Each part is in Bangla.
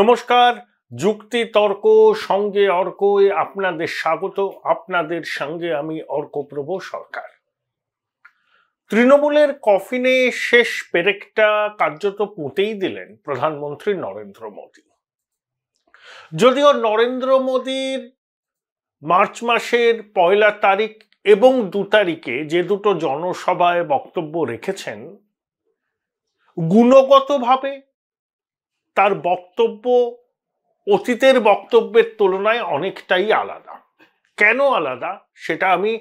নমস্কার যুক্তি তর্ক সঙ্গে অর্ক আপনাদের স্বাগত আপনাদের সঙ্গে আমি অর্কপ্রভ সরকার তৃণমূলের কফিনে শেষ পেরেকটা কার্যত পুঁতেই দিলেন প্রধানমন্ত্রী নরেন্দ্র মোদী যদিও নরেন্দ্র মোদীর মার্চ মাসের পয়লা তারিখ এবং দু তারিখে যে দুটো জনসভায় বক্তব্য রেখেছেন গুণগতভাবে তার বক্তব্য অতীতের বক্তব্যের তুলনায় অনেকটাই আলাদা কেন আলাদা সেটা আমি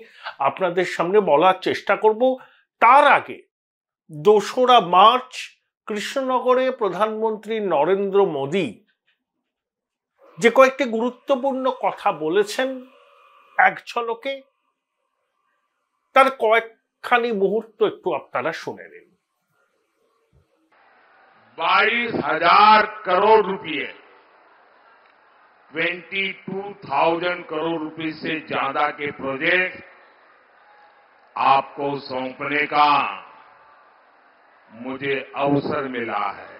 আপনাদের সামনে বলার চেষ্টা করব তার আগে দোসরা মার্চ কৃষ্ণনগরে প্রধানমন্ত্রী নরেন্দ্র মোদী যে কয়েকটি গুরুত্বপূর্ণ কথা বলেছেন এক ঝলকে তার কয়েকখানি মুহূর্ত একটু আপনারা শুনে নিন बाईस हजार करोड़ रुपये 22,000 करोड़ रुपए से ज्यादा के प्रोजेक्ट आपको सौंपने का मुझे अवसर मिला है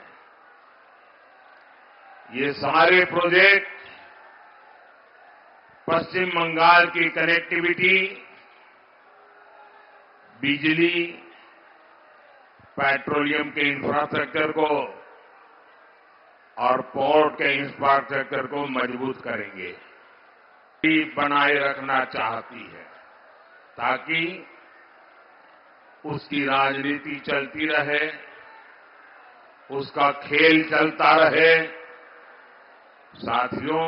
ये सारे प्रोजेक्ट पश्चिम बंगाल की कनेक्टिविटी बिजली पेट्रोलियम के इंफ्रास्ट्रक्चर को और पोर्ट के इंफ्रास्ट्रक्चर को मजबूत करेंगे बनाए रखना चाहती है ताकि उसकी राजनीति चलती रहे उसका खेल चलता रहे साथियों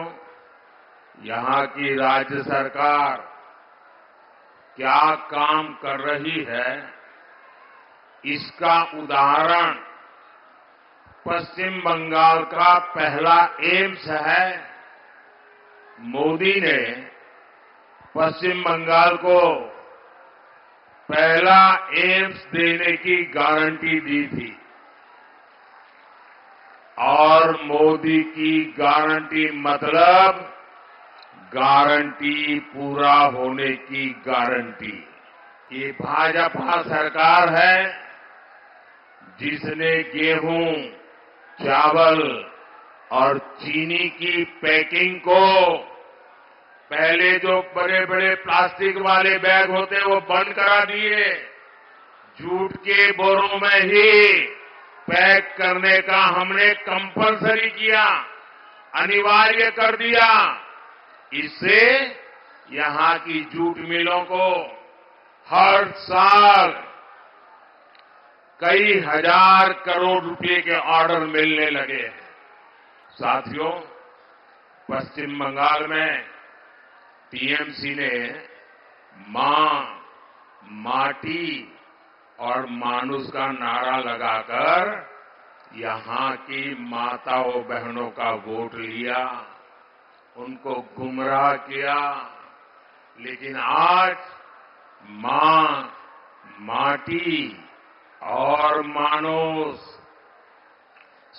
यहां की राज्य सरकार क्या काम कर रही है इसका उदाहरण पश्चिम बंगाल का पहला एम्स है मोदी ने पश्चिम बंगाल को पहला एम्स देने की गारंटी दी थी और मोदी की गारंटी मतलब गारंटी पूरा होने की गारंटी ये भाजपा सरकार है जिसने गेहूं चावल और चीनी की पैकिंग को पहले जो बड़े बड़े प्लास्टिक वाले बैग होते वो बंद करा दिए जूट के बोरों में ही पैक करने का हमने कंपलसरी किया अनिवार्य कर दिया इससे यहां की जूट मिलों को हर साल कई हजार करोड़ रुपए के ऑर्डर मिलने लगे हैं साथियों पश्चिम बंगाल में टीएमसी ने मां माटी और मानुष का नारा लगाकर यहां की माताओं बहनों का वोट लिया उनको गुमराह किया लेकिन आज मां माटी और मानोस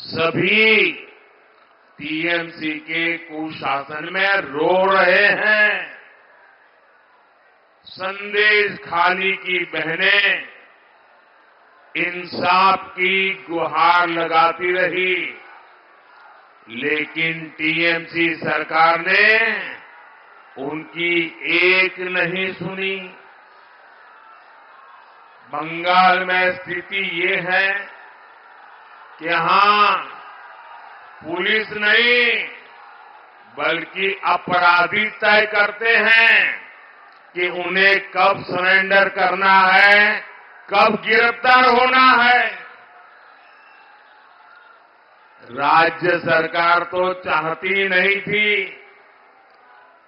सभी टीएमसी के कुशासन में रो रहे हैं संदेश खाली की बहनें इंसाफ की गुहार लगाती रही लेकिन टीएमसी सरकार ने उनकी एक नहीं सुनी बंगाल में स्थिति ये है कि यहां पुलिस नहीं बल्कि अपराधी तय करते हैं कि उन्हें कब सरेंडर करना है कब गिरफ्तार होना है राज्य सरकार तो चाहती नहीं थी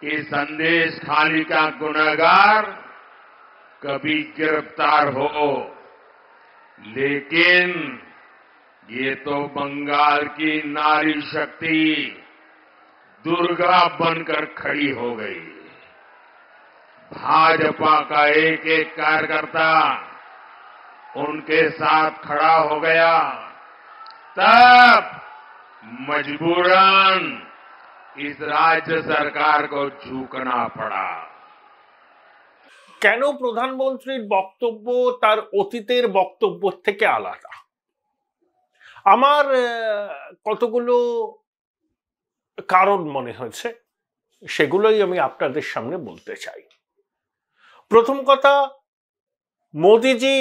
कि संदेश खाली का गुनागार कभी गिरफ्तार हो लेकिन ये तो बंगाल की नारी शक्ति दुर्गा बनकर खड़ी हो गई भाजपा का एक एक कार्यकर्ता उनके साथ खड़ा हो गया तब मजबूरन इस राज्य सरकार को झुकना पड़ा কেন প্রধানমন্ত্রীর বক্তব্য তার অতীতের বক্তব্য থেকে আলাদা আমার কতগুলো কারণ মনে হয়েছে সেগুলোই আমি আপনাদের সামনে বলতে চাই প্রথম কথা মোদিজি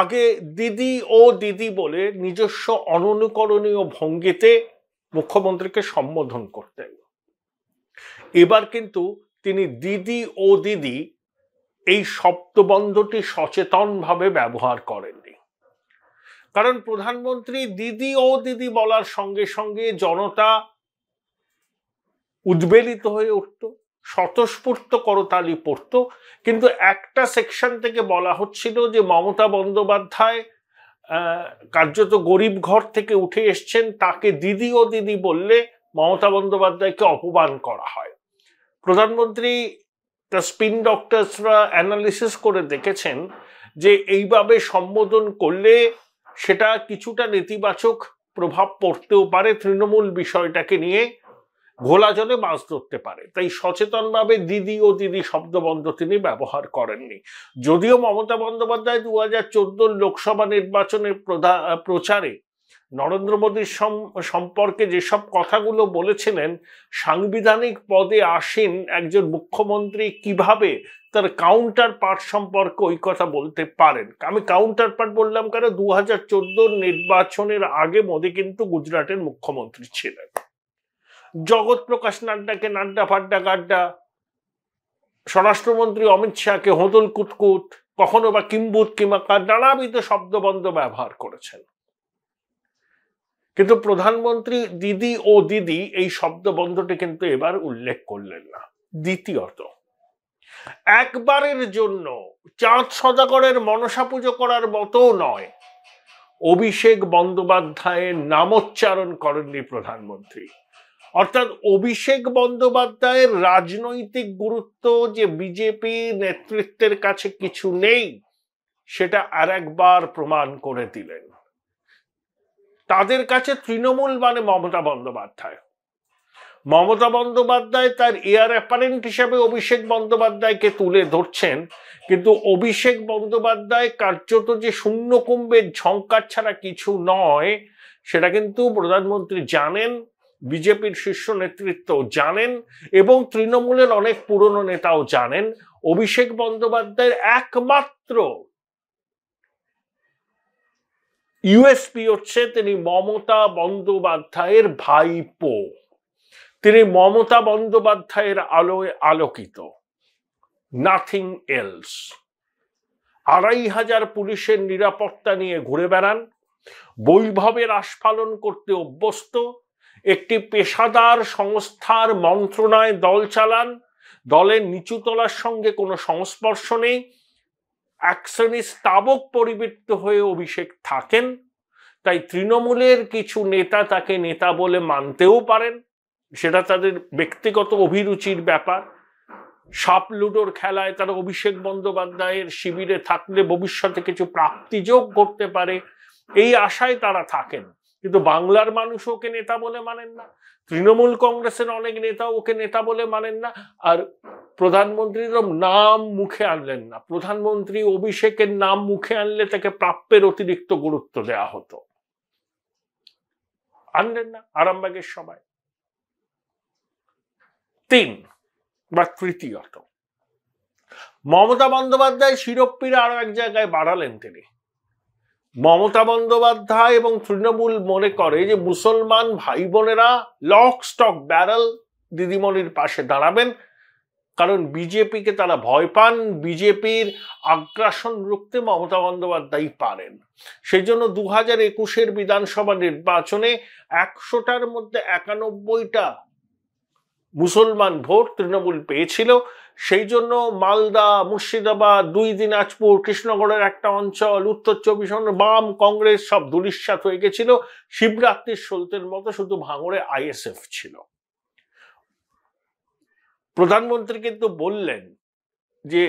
আগে দিদি ও দিদি বলে নিজস্ব অননুকরণীয় ভঙ্গিতে মুখ্যমন্ত্রীকে সম্বোধন করতেন এবার কিন্তু তিনি দিদি ও দিদি এই শব্দবন্ধটি সচেতনভাবে ব্যবহার করেননি কারণ প্রধানমন্ত্রী দিদি ও দিদি বলার সঙ্গে সঙ্গে জনতা উদ্বেলিত হয়ে উঠত স্বতঃস্ফূর্ত করতালি পড়ত কিন্তু একটা সেকশন থেকে বলা হচ্ছিল যে মমতা বন্দ্যোপাধ্যায় কার্যত গরিব ঘর থেকে উঠে এসছেন তাকে দিদি ও দিদি বললে মমতা বন্দ্যোপাধ্যায়কে অপমান করা হয় প্রধানমন্ত্রী তা স্পিন ডক্টরসরা অ্যানালিসিস করে দেখেছেন যে এইভাবে সম্বোধন করলে সেটা কিছুটা নেতিবাচক প্রভাব পড়তেও পারে তৃণমূল বিষয়টাকে নিয়ে ঘোলা জলে মাছ ধরতে পারে তাই সচেতনভাবে দিদি ও দিদি শব্দবন্ধ তিনি ব্যবহার করেননি যদিও মমতা বন্দ্যোপাধ্যায় দু হাজার লোকসভা নির্বাচনের প্রচারে নরেন্দ্র মোদীর সম্পর্কে যেসব কথাগুলো বলেছিলেন সাংবিধানিক পদে আসীন একজন মুখ্যমন্ত্রী কিভাবে তার কাউন্টার পার্ট সম্পর্কে ওই কথা বলতে পারেন আমি কাউন্টার পার্ট বললাম কারণ দু হাজার নির্বাচনের আগে মোদী কিন্তু গুজরাটের মুখ্যমন্ত্রী ছিলেন জগৎ প্রকাশ নাড্ডাকে নাড্ডা ফাড্ডা গাড্ডা স্বরাষ্ট্রমন্ত্রী অমিত শাহকে হোদল কুটকুট কখনো বা কিম্বুত কিমাকা নানাবিধ শব্দবন্ধ ব্যবহার করেছেন কিন্তু প্রধানমন্ত্রী দিদি ও দিদি এই শব্দ বন্ধটি কিন্তু এবার উল্লেখ করলেন না দ্বিতীয়ত একবারের জন্য চাঁদ সদাগরের মনসা পুজো করার মতো নয় অভিষেক বন্দ্যোপাধ্যায়ের নামোচ্চারণ করেননি প্রধানমন্ত্রী অর্থাৎ অভিষেক বন্দ্যোপাধ্যায়ের রাজনৈতিক গুরুত্ব যে বিজেপি নেতৃত্বের কাছে কিছু নেই সেটা আর একবার প্রমাণ করে দিলেন তাদের কাছে তৃণমূল মানে মমতা বন্দ্যোপাধ্যায় মমতা বন্দ্যোপাধ্যায় তার এয়ার অ্যাপারেন্ট হিসাবে অভিষেক বন্দ্যোপাধ্যায়কে তুলে ধরছেন কিন্তু অভিষেক বন্দ্যোপাধ্যায় কার্যত যে শূন্য কুম্ভের ঝঙ্কার ছাড়া কিছু নয় সেটা কিন্তু প্রধানমন্ত্রী জানেন বিজেপির শীর্ষ নেতৃত্ব জানেন এবং তৃণমূলের অনেক পুরনো নেতাও জানেন অভিষেক বন্দ্যোপাধ্যায়ের একমাত্র ইউএসপি হচ্ছে তিনি মমতা বন্দ্যোপাধ্যায়ের ভাইপো তিনি মমতা বন্দ্যোপাধ্যায়ের আলোয় আলোকিত নাথিং এলস আড়াই হাজার পুলিশের নিরাপত্তা নিয়ে ঘুরে বেড়ান বৈভবের আস্ফালন করতে অভ্যস্ত একটি পেশাদার সংস্থার মন্ত্রণায় দল চালান দলের নিচুতলার সঙ্গে কোনো সংস্পর্শ নেই এক স্তাবক পরিবৃত্ত হয়ে অভিষেক থাকেন তাই তৃণমূলের কিছু নেতা তাকে নেতা বলে মানতেও পারেন সেটা তাদের ব্যক্তিগত অভিরুচির ব্যাপার সাপ লুডোর খেলায় তারা অভিষেক বন্দ্যোপাধ্যায়ের শিবিরে থাকলে ভবিষ্যতে কিছু প্রাপ্তিযোগ করতে পারে এই আশায় তারা থাকেন কিন্তু বাংলার মানুষ ওকে নেতা বলে মানেন না তৃণমূল কংগ্রেসের অনেক নেতা ওকে নেতা বলে মানেন না আর প্রধানমন্ত্রী নাম মুখে আনলেন না প্রধানমন্ত্রী অভিষেকের নাম মুখে আনলে তাকে প্রাপ্যের অতিরিক্ত গুরুত্ব দেয়া হতো আনলেন না আরামবাগের সবাই তিন বা তৃতীয়ত মমতা বন্দ্যোপাধ্যায় শিরোপ্পীরা আরো এক জায়গায় বাড়ালেন তিনি মমতা বন্দ্যোপাধ্যায় এবং তৃণমূল মনে করে যে মুসলমান ভাই বোনেরা লক স্টক ব্যারেল দিদিমণির পাশে দাঁড়াবেন কারণ বিজেপিকে তারা ভয় পান বিজেপির আগ্রাসন রুখতে মমতা বন্দ্যোপাধ্যায় পারেন সেই জন্য দু হাজার একুশের বিধানসভা নির্বাচনে একশোটার মধ্যে একানব্বইটা মুসলমান ভোট তৃণমূল পেয়েছিল সেই জন্য মালদা মুর্শিদাবাদ দুই দিনাজপুর কৃষ্ণগড়ের একটা অঞ্চল উত্তর চব্বিশ বাম কংগ্রেস সব দুলিশ্বাত হয়ে গেছিল শিবরাত্রির সলতের মতো শুধু ভাঙড়ে আইএসএফ ছিল প্রধানমন্ত্রী কিন্তু বললেন যে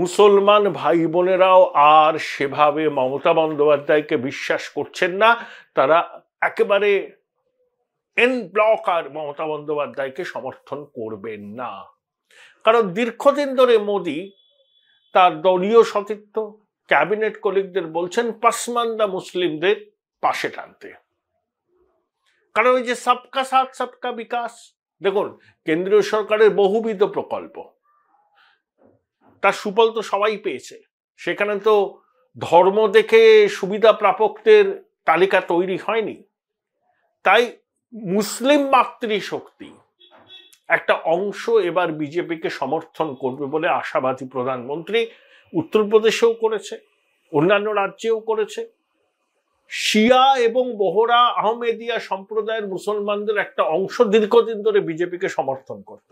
মুসলমান ভাই বোনেরাও আর সেভাবে মমতা বন্দ্যোপাধ্যায়কে বিশ্বাস করছেন না তারা একেবারে এন ব্লক আর মমতা বন্দ্যোপাধ্যায়কে সমর্থন করবেন না কারণ দীর্ঘদিন ধরে মোদি তার দলীয় সতীর্থ ক্যাবিনেট কলিগদের বলছেন পাসমান্দা মুসলিমদের পাশে টানতে কারণ ওই যে সবকা সাথ সবকা বিকাশ দেখুন কেন্দ্রীয় সরকারের বহুবিধ প্রকল্প তার সুফল তো সবাই পেয়েছে সেখানে তো ধর্ম দেখে সুবিধা প্রাপকদের তালিকা তৈরি হয়নি তাই মুসলিম মাতৃশক্তি একটা অংশ এবার বিজেপিকে সমর্থন করবে বলে আশাবাদী প্রধানমন্ত্রী উত্তরপ্রদেশেও করেছে অন্যান্য রাজ্যেও করেছে শিয়া এবং বহরা আহমেদিয়া সম্প্রদায়ের মুসলমানদের একটা অংশ দীর্ঘদিন ধরে বিজেপিকে সমর্থন করত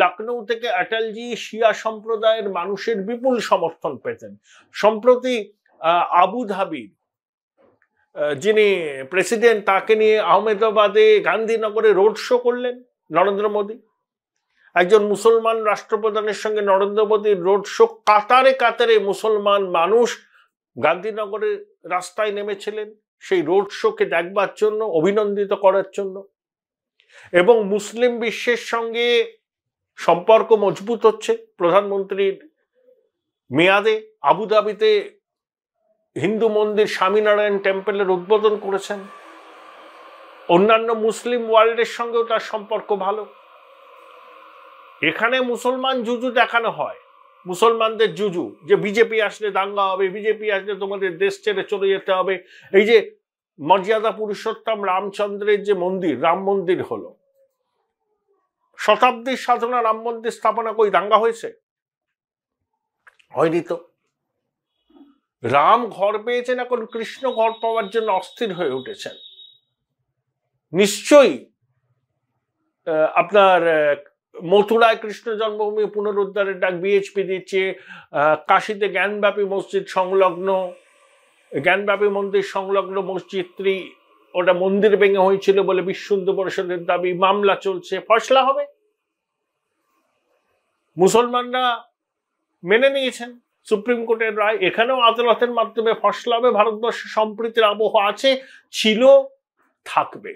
লখনৌ থেকে অটলজি শিয়া সম্প্রদায়ের মানুষের বিপুল সমর্থন পেতেন সম্প্রতি আবুধাবির যিনি প্রেসিডেন্ট তাকে নিয়ে আহমেদাবাদে গান্ধীনগরে রোড শো করলেন নরেন্দ্র মোদী একজন মুসলমান রাষ্ট্রপ্রধানের সঙ্গে নরেন্দ্র মোদীর রোড শো কাতারে কাতারে মুসলমান মানুষ গান্ধীনগরের রাস্তায় নেমেছিলেন সেই রোড শোকে দেখবার জন্য অভিনন্দিত করার জন্য এবং মুসলিম বিশ্বের সঙ্গে সম্পর্ক মজবুত হচ্ছে প্রধানমন্ত্রীর মেয়াদে আবুধাবিতে হিন্দু মন্দির স্বামীনারায়ণ টেম্পলের উদ্বোধন করেছেন অন্যান্য মুসলিম ওয়ার্ল্ডের সঙ্গেও তার সম্পর্ক ভালো এখানে মুসলমান জুজু দেখানো হয় মুসলমানদের জুজু যে বিজেপি আসলে দাঙ্গা হবে বিজেপি আসলে তোমাদের দেশ ছেড়ে চলে যেতে হবে এই যে মর্যাদা পুরুষোত্তম রামচন্দ্রের যে মন্দির রাম মন্দির হলো শতাব্দীর সাধনা রাম মন্দির স্থাপনা কই দাঙ্গা হয়েছে হয়নি তো রাম ঘর পেয়েছেন এখন কৃষ্ণ ঘর পাওয়ার জন্য অস্থির হয়ে উঠেছেন নিশ্চয়ই আপনার মথুরায় কৃষ্ণ জন্মভূমি পুনরুদ্ধারের ডাক বিএচপি দিচ্ছে কাশিতে জ্ঞানব্যাপী মসজিদ সংলগ্ন জ্ঞানব্যাপী মন্দির সংলগ্ন মসজিদটি ওটা মন্দির ভেঙে হয়েছিল বলে বিশ্বন্দু পরিষদের দাবি মামলা চলছে ফসলা হবে মুসলমানরা মেনে নিয়েছেন সুপ্রিম কোর্টের রায় এখানেও আদালতের মাধ্যমে ফসলা হবে ভারতবর্ষে সম্প্রীতির আবহাওয়া আছে ছিল থাকবে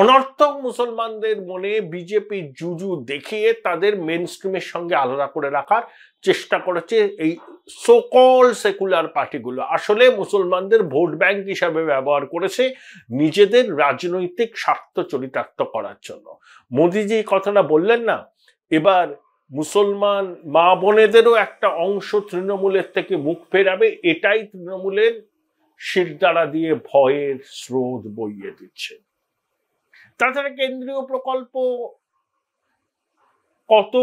অনর্থক মুসলমানদের মনে বিজেপির জুজু দেখিয়ে তাদের মেন স্ট্রিমের সঙ্গে আলাদা করে রাখার চেষ্টা করেছে এই সোকল সেকুলার পার্টিগুলো আসলে মুসলমানদের ভোট ব্যাংক হিসাবে ব্যবহার করেছে নিজেদের রাজনৈতিক স্বার্থ চরিতার্থ করার জন্য মোদিজি কথাটা বললেন না এবার মুসলমান মা বোনেদেরও একটা অংশ তৃণমূলের থেকে মুখ ফেরাবে এটাই তৃণমূলের শিরদারা দিয়ে ভয়ের স্রোত বইয়ে দিচ্ছে তাছাড়া কেন্দ্রীয় প্রকল্প কত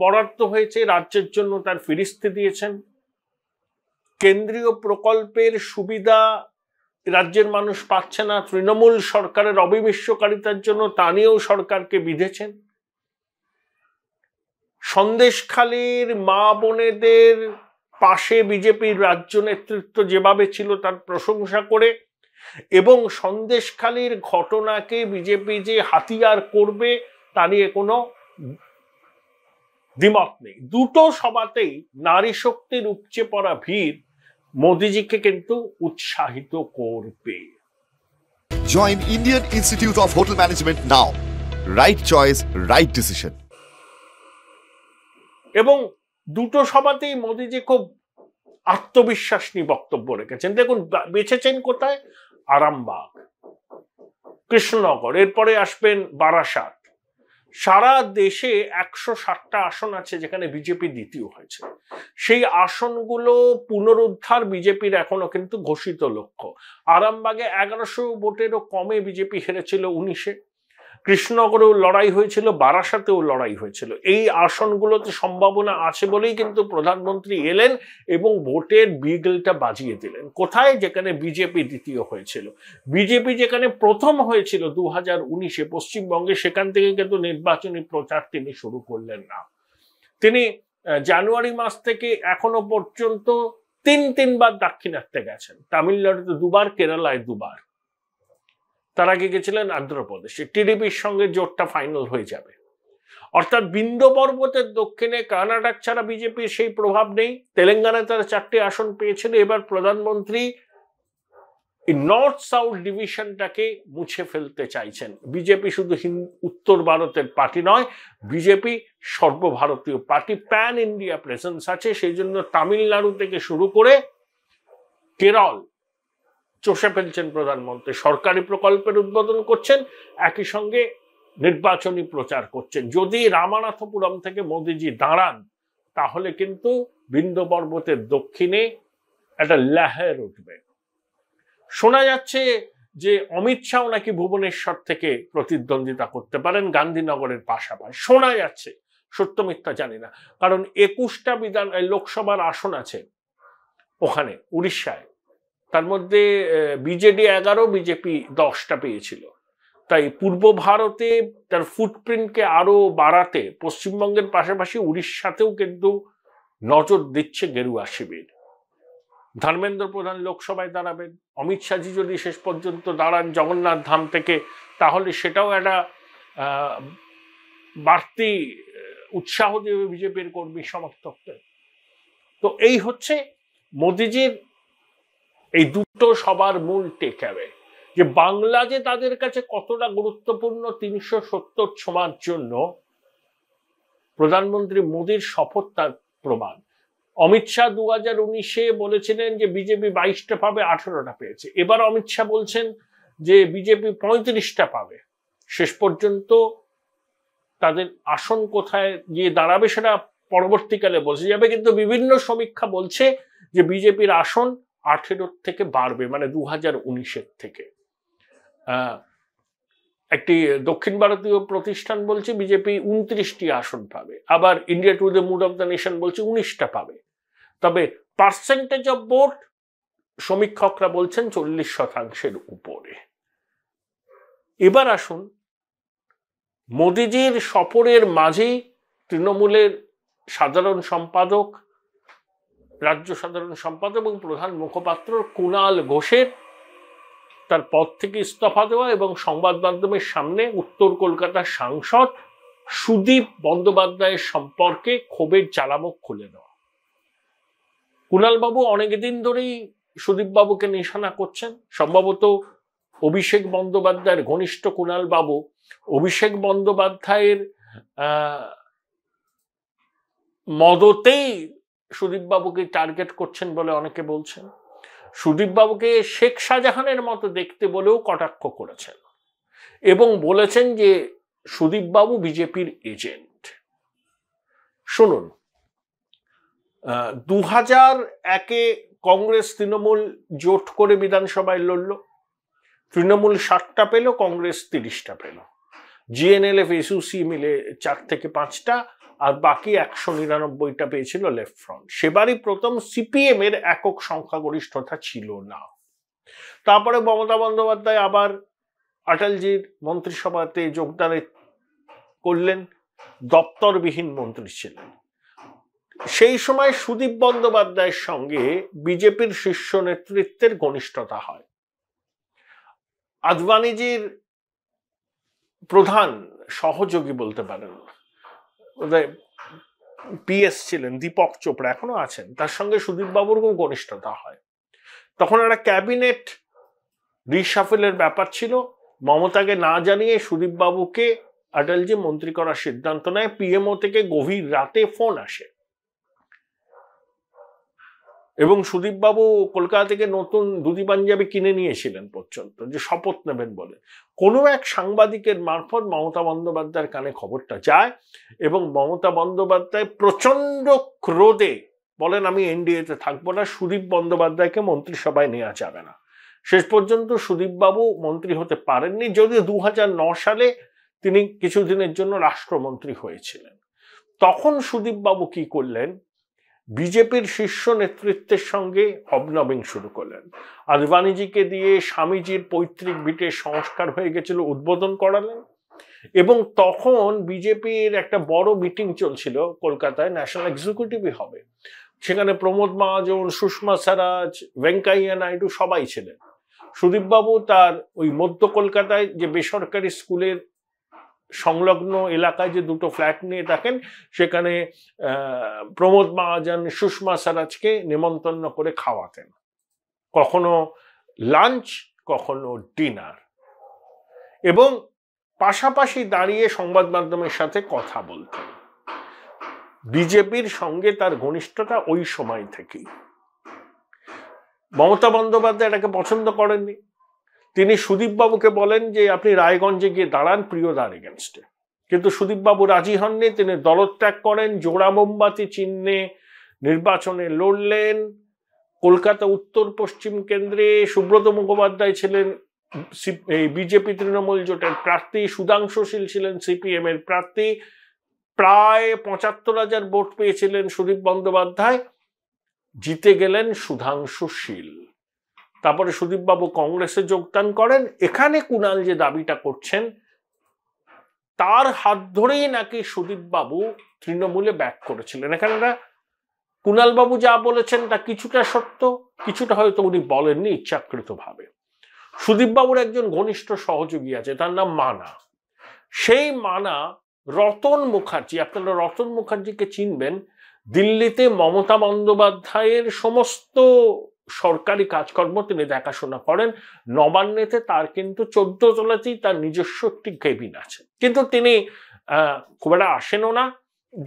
বরাদ্দ হয়েছে রাজ্যের জন্য তার ফিরিস্তি দিয়েছেন কেন্দ্রীয় প্রকল্পের সুবিধা রাজ্যের মানুষ পাচ্ছে না তৃণমূল সরকারের অবিমিশ্রকারিতার জন্য তা নিয়েও সরকারকে বিধেছেন সন্দেশখালীর মা বোনেদের পাশে বিজেপির রাজ্য নেতৃত্ব যেভাবে ছিল তার প্রশংসা করে এবং সন্দেশখালীর ঘটনাকে বিজেপি যে হাতিয়ার করবে তা নিয়ে কোনো দ্বিমত নেই দুটো সভাতেই নারী শক্তির উপচে পড়া ভিড় মোদিজিকে কিন্তু উৎসাহিত করবে join Indian Institute of Hotel Management now right choice right decision এবং দুটো সভাতেই মোদিজি খুব আত্মবিশ্বাস নিয়ে বক্তব্য রেখেছেন দেখুন বেছেছেন কোথায় আরামবাগ কৃষ্ণনগর এরপরে আসবেন বারাসাত সারা দেশে একশো ষাটটা আসন আছে যেখানে বিজেপি দ্বিতীয় হয়েছে সেই আসনগুলো পুনরুদ্ধার বিজেপির এখনো কিন্তু ঘোষিত লক্ষ্য আরামবাগে এগারোশো ভোটেরও কমে বিজেপি হেরেছিল উনিশে কৃষ্ণনগরেও লড়াই হয়েছিল বারাসাতেও লড়াই হয়েছিল এই আসনগুলোতে সম্ভাবনা আছে বলেই কিন্তু প্রধানমন্ত্রী এলেন এবং ভোটের বিগলটা বাজিয়ে দিলেন কোথায় যেখানে বিজেপি দ্বিতীয় হয়েছিল বিজেপি যেখানে প্রথম হয়েছিল দু হাজার উনিশে পশ্চিমবঙ্গে সেখান থেকে কিন্তু নির্বাচনী প্রচার তিনি শুরু করলেন না তিনি জানুয়ারি মাস থেকে এখনো পর্যন্ত তিন তিনবার দাক্ষিণাত্যে গেছেন তামিলনাড়ুতে দুবার কেরালায় দুবার তার আগে গেছিলেন আন্ধ্রপ্রদেশে টিডিপির সঙ্গে জোটটা ফাইনাল হয়ে যাবে অর্থাৎ বিন্দ পর্বতের দক্ষিণে কর্ণাটক ছাড়া বিজেপির সেই প্রভাব নেই তেলেঙ্গানায় তারা চারটি আসন পেয়েছেন এবার প্রধানমন্ত্রী নর্থ সাউথ ডিভিশনটাকে মুছে ফেলতে চাইছেন বিজেপি শুধু উত্তর ভারতের পার্টি নয় বিজেপি সর্বভারতীয় পার্টি প্যান ইন্ডিয়া প্রেজেন্স আছে সেই জন্য তামিলনাড়ু থেকে শুরু করে কেরল চষে ফেলছেন প্রধানমন্ত্রী সরকারি প্রকল্পের উদ্বোধন করছেন একই সঙ্গে নির্বাচনী প্রচার করছেন যদি রামানাথপুরম থেকে মোদিজি দাঁড়ান তাহলে কিন্তু বিন্দু পর্বতের দক্ষিণে একটা ল্যাহের উঠবে শোনা যাচ্ছে যে অমিত শাহ নাকি ভুবনেশ্বর থেকে প্রতিদ্বন্দ্বিতা করতে পারেন গান্ধীনগরের পাশাপাশি শোনা যাচ্ছে সত্য মিথ্যা জানি না কারণ একুশটা বিধান লোকসভার আসন আছে ওখানে উড়িষ্যায় তার মধ্যে বিজেডি এগারো বিজেপি দশটা পেয়েছিল তাই পূর্ব ভারতে তার ফুটপ্রিন্টকে আরো বাড়াতে পশ্চিমবঙ্গের পাশাপাশি উড়িষ্যাতেও কিন্তু নজর দিচ্ছে গেরুয়া শিবির ধর্মেন্দ্র প্রধান লোকসভায় দাঁড়াবেন অমিত শাহজি যদি শেষ পর্যন্ত দাঁড়ান জগন্নাথ ধাম থেকে তাহলে সেটাও একটা বাড়তি উৎসাহ দেবে বিজেপির কর্মী সমর্থকদের তো এই হচ্ছে মোদিজির এই দুটো সবার মূল টেক যে বাংলা যে তাদের কাছে কতটা গুরুত্বপূর্ণ তিনশো সত্তর ছোঁয়ার জন্য প্রধানমন্ত্রী মোদীর শপথ তার প্রমাণ অমিত শাহ দু হাজার উনিশে বলেছিলেন যে বিজেপি বাইশটা পাবে আঠেরোটা পেয়েছে এবার অমিত শাহ বলছেন যে বিজেপি পঁয়ত্রিশটা পাবে শেষ পর্যন্ত তাদের আসন কোথায় গিয়ে দাঁড়াবে সেটা পরবর্তীকালে বলছে যাবে কিন্তু বিভিন্ন সমীক্ষা বলছে যে বিজেপির আসন আঠেরোর থেকে বাড়বে মানে দু হাজার উনিশের থেকে একটি দক্ষিণ ভারতীয় প্রতিষ্ঠান বলছে বিজেপি উনত্রিশটি আসন পাবে আবার India today mood of the nation বলছে উনিশটা পাবে তবে পার্সেন্টেজ অফ ভোট সমীক্ষকরা বলছেন চল্লিশ শতাংশের উপরে এবার আসুন মোদিজির সফরের মাঝেই তৃণমূলের সাধারণ সম্পাদক রাজ্য সাধারণ সম্পাদক এবং প্রধান মুখপাত্র কুণাল ঘোষের তার পদ থেকে ইস্তফা দেওয়া এবং সংবাদ মাধ্যমের সামনে উত্তর কলকাতার সাংসদ সুদীপ বন্দ্যোপাধ্যায়ের সম্পর্কে ক্ষোভের জ্বালামুখ খুলে দেওয়া কুণালবাবু অনেকদিন ধরেই সুদীপবাবুকে নিশানা করছেন সম্ভবত অভিষেক বন্দ্যোপাধ্যায়ের ঘনিষ্ঠ কুনালবাবু অভিষেক বন্দ্যোপাধ্যায়ের মদতেই সুদীপবাবুকে টার্গেট করছেন বলে অনেকে বলছেন সুদীপবাবুকে শেখ শাহজাহানের মতো দেখতে বলেও কটাক্ষ করেছেন এবং বলেছেন যে সুদীপবাবু বিজেপির এজেন্ট শুনুন দু হাজার একে কংগ্রেস তৃণমূল জোট করে বিধানসভায় লড়ল তৃণমূল ষাটটা পেল কংগ্রেস তিরিশটা পেল জিএনএলএফ এসুসি মিলে চার থেকে পাঁচটা আর বাকি একশো নিরানব্বইটা পেয়েছিল লেফট ফ্রন্ট সেবারই প্রথম সিপিএম এর একক সংখ্যাগরিষ্ঠতা ছিল না তারপরে মমতা বন্দ্যোপাধ্যায় আবার আটলজির মন্ত্রিসভাতে যোগদান করলেন দপ্তরবিহীন মন্ত্রী ছিলেন সেই সময় সুদীপ বন্দ্যোপাধ্যায়ের সঙ্গে বিজেপির শীর্ষ নেতৃত্বের ঘনিষ্ঠতা হয় আদবানিজির প্রধান সহযোগী বলতে পারেন পিএস ছিলেন দীপক চোপড়া এখনো আছেন তার সঙ্গে সুদীপ বাবুর খুব ঘনিষ্ঠতা হয় তখন একটা ক্যাবিনেট রিসাফেলের ব্যাপার ছিল মমতাকে না জানিয়ে সুদীপ বাবুকে মন্ত্রী করার সিদ্ধান্ত নেয় পিএমও থেকে গভীর রাতে ফোন আসে এবং সুদীপবাবু কলকাতা থেকে নতুন দুদি পাঞ্জাবি কিনে নিয়েছিলেন পর্যন্ত যে শপথ নেবেন বলে কোনো এক সাংবাদিকের মারফত মমতা বন্দ্যোপাধ্যায়ের কানে খবরটা যায় এবং মমতা বন্দ্যোপাধ্যায় প্রচণ্ড ক্রোধে বলেন আমি এনডিএতে থাকবো না সুদীপ বন্দ্যোপাধ্যায়কে মন্ত্রিসভায় নেওয়া যাবে না শেষ পর্যন্ত সুদীপবাবু মন্ত্রী হতে পারেননি যদিও দু সালে তিনি কিছুদিনের জন্য রাষ্ট্রমন্ত্রী হয়েছিলেন তখন সুদীপবাবু কি করলেন বিজেপির শীর্ষ নেতৃত্বের সঙ্গে হবনবিং শুরু করলেন আদবানিজিকে দিয়ে স্বামীজির পৈতৃক ভিটে সংস্কার হয়ে গেছিল উদ্বোধন করালেন এবং তখন বিজেপির একটা বড় মিটিং চলছিল কলকাতায় ন্যাশনাল এক্সিকিউটিভই হবে সেখানে প্রমোদ মহাজন সুষমা স্বরাজ ভেঙ্কাইয়া নাইডু সবাই ছিলেন সুদীপবাবু তার ওই মধ্য কলকাতায় যে বেসরকারি স্কুলের সংলগ্ন এলাকায় যে দুটো ফ্ল্যাট নিয়ে থাকেন সেখানে প্রমোদ মহাজন সুষমা স্বরাজকে নিমন্ত্রণ করে খাওয়াতেন কখনো লাঞ্চ কখনো ডিনার এবং পাশাপাশি দাঁড়িয়ে সংবাদ মাধ্যমের সাথে কথা বলতেন বিজেপির সঙ্গে তার ঘনিষ্ঠতা ওই সময় থেকেই মমতা বন্দ্যোপাধ্যায় এটাকে পছন্দ করেননি তিনি সুদীপবাবুকে বলেন যে আপনি রায়গঞ্জে গিয়ে দাঁড়ান প্রিয়দার এগেনস্টে কিন্তু সুদীপবাবু রাজি হননি তিনি দলত্যাগ করেন জোড়া মোমবাতি চিহ্নে নির্বাচনে লড়লেন কলকাতা উত্তর পশ্চিম কেন্দ্রে সুব্রত মুখোপাধ্যায় ছিলেন এই বিজেপি তৃণমূল জোটের প্রার্থী সুধাংশুশীল ছিলেন সিপিএম এর প্রার্থী প্রায় পঁচাত্তর হাজার ভোট পেয়েছিলেন সুদীপ বন্দ্যোপাধ্যায় জিতে গেলেন শীল তারপরে সুদীপবাবু কংগ্রেসে যোগদান করেন এখানে কুণাল যে দাবিটা করছেন তার হাত ধরেই নাকি সুদীপবাবু তৃণমূলে ব্যাক করেছিলেন এখানে কুনালবাবু যা বলেছেন তা কিছুটা সত্য কিছুটা হয়তো উনি বলেননি ইচ্ছাকৃতভাবে সুদীপবাবুর একজন ঘনিষ্ঠ সহযোগী আছে তার নাম মানা সেই মানা রতন মুখার্জি আপনারা রতন মুখার্জিকে চিনবেন দিল্লিতে মমতা বন্দ্যোপাধ্যায়ের সমস্ত সরকারি কাজকর্ম তিনি দেখাশোনা করেন নবান্নেতে তার কিন্তু চোদ্দ তলাতেই তার নিজস্ব একটি কেবিন আছে কিন্তু তিনি খুব একটা আসেনও না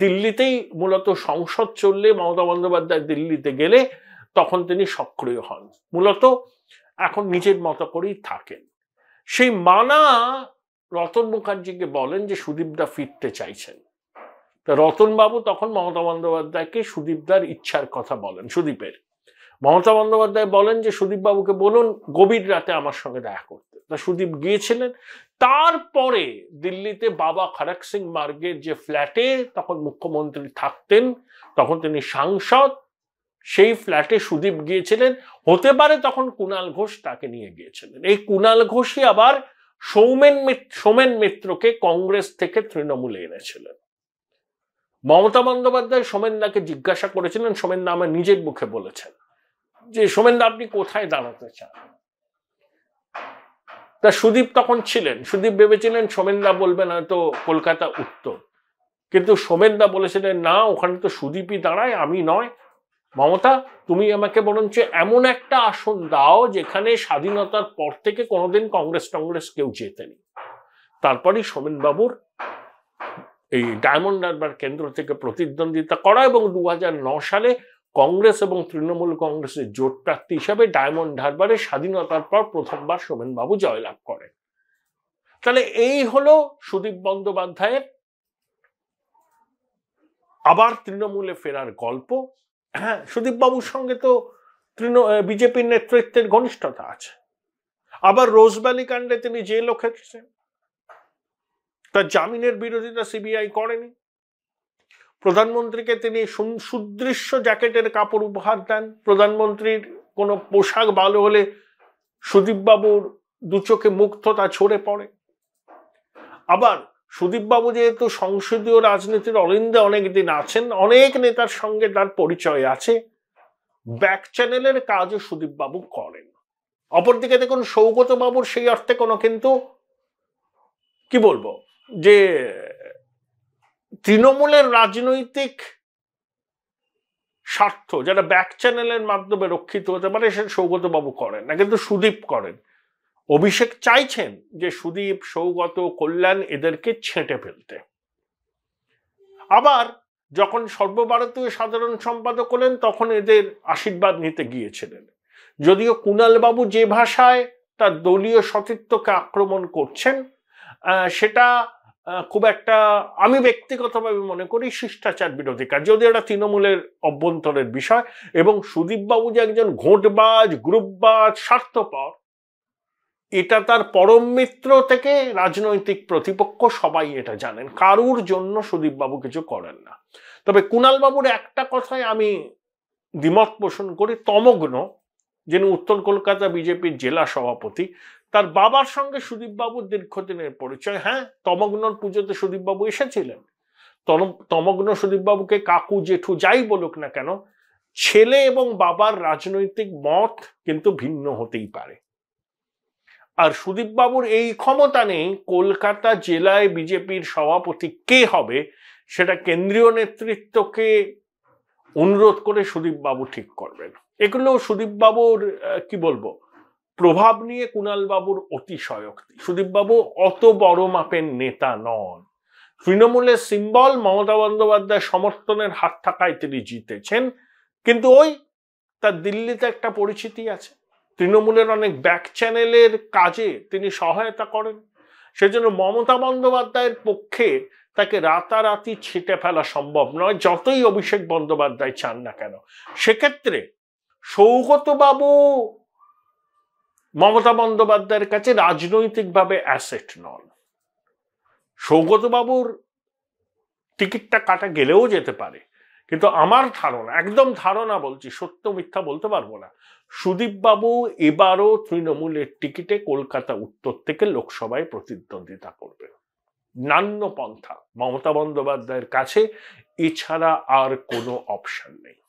দিল্লিতেই মূলত সংসদ চললে মমতা বন্দ্যোপাধ্যায় দিল্লিতে গেলে তখন তিনি সক্রিয় হন মূলত এখন নিজের মতো করেই থাকেন সেই মানা রতন মুখার্জিকে বলেন যে সুদীপদা ফিরতে চাইছেন তা রতনবাবু তখন মমতা বন্দ্যোপাধ্যায়কে সুদীপদার ইচ্ছার কথা বলেন সুদীপের মমতা বন্দ্যোপাধ্যায় বলেন যে সুদীপবাবুকে বলুন গভীর রাতে আমার সঙ্গে দেখা করতে তা সুদীপ গিয়েছিলেন তারপরে দিল্লিতে বাবা খারাক সিং মার্গের যে ফ্ল্যাটে তখন মুখ্যমন্ত্রী থাকতেন তখন তিনি সাংসদ সেই ফ্ল্যাটে সুদীপ গিয়েছিলেন হতে পারে তখন কুণাল ঘোষ তাকে নিয়ে গিয়েছিলেন এই কুণাল ঘোষই আবার সৌমেন সোমেন মিত্রকে কংগ্রেস থেকে তৃণমূলে এনেছিলেন মমতা বন্দ্যোপাধ্যায় সোমেনদাকে জিজ্ঞাসা করেছিলেন সোমেনদা আমার নিজের মুখে বলেছেন যে সোমেনদা আপনি কোথায় দাঁড়াতে চান তা সুদীপ তখন ছিলেন সুদীপ ভেবেছিলেন সোমেনদা বলবেন হয়তো কলকাতা উত্তর কিন্তু সোমেনদা বলেছিলেন না ওখানে তো সুদীপই দাঁড়ায় আমি নয় মমতা তুমি আমাকে বরঞ্চ এমন একটা আসন দাও যেখানে স্বাধীনতার পর থেকে কোনোদিন কংগ্রেস টংগ্রেস কেউ জেতেনি তারপরই সোমেনবাবুর এই ডায়মন্ড হারবার কেন্দ্র থেকে প্রতিদ্বন্দ্বিতা করা এবং দু সালে কংগ্রেস এবং তৃণমূল কংগ্রেসের জোট প্রার্থী হিসাবে ডায়মন্ড হারবারে স্বাধীনতার পর প্রথমবার সোমেনবাবু জয়লাভ করেন তাহলে এই হলো সুদীপ বন্দ্যোপাধ্যায়ের আবার তৃণমূলে ফেরার গল্প হ্যাঁ সুদীপবাবুর সঙ্গে তো তৃণ বিজেপির নেতৃত্বের ঘনিষ্ঠতা আছে আবার রোজবালি কাণ্ডে তিনি জেলও খেটেছেন তার জামিনের বিরোধিতা সিবিআই করেনি প্রধানমন্ত্রীকে তিনি সুদৃশ্য জ্যাকেটের কাপড় উপহার দেন প্রধানমন্ত্রীর কোনো পোশাক ভালো হলে সুদীপবাবুর দু চোখে তা ছড়ে পড়ে আবার সুদীপবাবু যেহেতু সংসদীয় রাজনীতির অনেক অনেকদিন আছেন অনেক নেতার সঙ্গে তার পরিচয় আছে ব্যাক চ্যানেলের কাজও সুদীপবাবু করেন অপরদিকে দেখুন সৌগতবাবুর সেই অর্থে কোনো কিন্তু কি বলবো যে তৃণমূলের রাজনৈতিক স্বার্থ যারা ব্যাক চ্যানেলের মাধ্যমে রক্ষিত হতে পারে সে সৌগতবাবু করেন না কিন্তু সুদীপ করেন অভিষেক চাইছেন যে সুদীপ সৌগত কল্যাণ এদেরকে ছেঁটে ফেলতে আবার যখন সর্বভারতীয় সাধারণ সম্পাদক হলেন তখন এদের আশীর্বাদ নিতে গিয়েছিলেন যদিও কুনালবাবু যে ভাষায় তার দলীয় সতীর্থকে আক্রমণ করছেন সেটা খুব একটা আমি ব্যক্তিগতভাবে মনে করি শিষ্টাচার বিরোধী কাজ যদি এটা তৃণমূলের অভ্যন্তরের বিষয় এবং সুদীপবাবু যে একজন ঘোটবাজ গ্রুপবাজ স্বার্থপর এটা তার পরম মিত্র থেকে রাজনৈতিক প্রতিপক্ষ সবাই এটা জানেন কারুর জন্য সুদীপবাবু কিছু করেন না তবে কুণালবাবুর একটা কথায় আমি দ্বিমত পোষণ করি তমগ্ন যিনি উত্তর কলকাতা বিজেপির জেলা সভাপতি তার বাবার সঙ্গে সুদীপবাবুর দীর্ঘদিনের পরিচয় হ্যাঁ তমগ্নর পুজোতে সুদীপবাবু এসেছিলেন তমগ্ন সুদীপবাবুকে কাকু জেঠু যাই বলুক না কেন ছেলে এবং বাবার রাজনৈতিক মত কিন্তু ভিন্ন হতেই পারে আর সুদীপবাবুর এই ক্ষমতা নেই কলকাতা জেলায় বিজেপির সভাপতি কে হবে সেটা কেন্দ্রীয় নেতৃত্বকে অনুরোধ করে সুদীপবাবু ঠিক করবেন এগুলো সুদীপবাবুর কি বলবো প্রভাব নিয়ে কুণালবাবুর অতিশয়োক্তি সুদীপবাবু অত বড় মাপের নেতা নন তৃণমূলের সিম্বল মমতা বন্দ্যোপাধ্যায় সমর্থনের হাত থাকায় তিনি জিতেছেন কিন্তু ওই তার দিল্লিতে একটা পরিচিতি আছে তৃণমূলের অনেক ব্যাক চ্যানেলের কাজে তিনি সহায়তা করেন সেজন্য মমতা বন্দ্যোপাধ্যায়ের পক্ষে তাকে রাতারাতি ছিটে ফেলা সম্ভব নয় যতই অভিষেক বন্দ্যোপাধ্যায় চান না কেন সেক্ষেত্রে সৌগতবাবু মমতা বন্দ্যোপাধ্যায়ের কাছে রাজনৈতিকভাবে অ্যাসেট নন সৌগতবাবুর টিকিটটা কাটা গেলেও যেতে পারে কিন্তু আমার ধারণা একদম ধারণা বলছি সত্য মিথ্যা বলতে পারবো না সুদীপবাবু এবারও তৃণমূলের টিকিটে কলকাতা উত্তর থেকে লোকসভায় প্রতিদ্বন্দ্বিতা করবেন নান্য পন্থা মমতা বন্দ্যোপাধ্যায়ের কাছে এছাড়া আর কোনো অপশন নেই